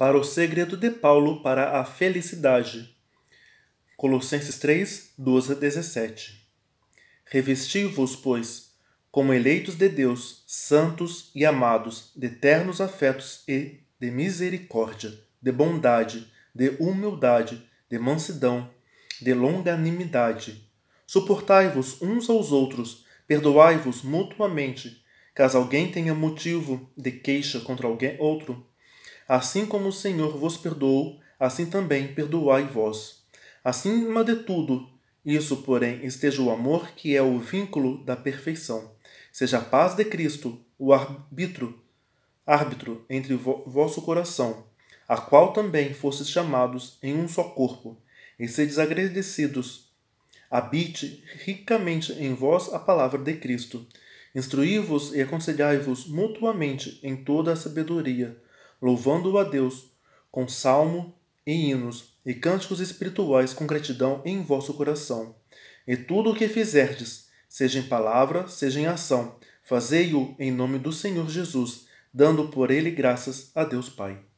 para o segredo de Paulo para a felicidade. Colossenses 3, 12 a 17. Revesti-vos, pois, como eleitos de Deus, santos e amados, de ternos afetos e de misericórdia, de bondade, de humildade, de mansidão, de longanimidade. Suportai-vos uns aos outros, perdoai-vos mutuamente, caso alguém tenha motivo de queixa contra alguém outro Assim como o Senhor vos perdoou, assim também perdoai vós. Acima de tudo, isso, porém, esteja o amor, que é o vínculo da perfeição. Seja a paz de Cristo, o árbitro, árbitro entre vo vosso coração, a qual também fostes chamados em um só corpo, e sedes agradecidos. Habite ricamente em vós a palavra de Cristo. Instruí-vos e aconselhai-vos mutuamente em toda a sabedoria louvando-o a Deus, com salmo e hinos e cânticos espirituais com gratidão em vosso coração. E tudo o que fizerdes, seja em palavra, seja em ação, fazei-o em nome do Senhor Jesus, dando por ele graças a Deus Pai.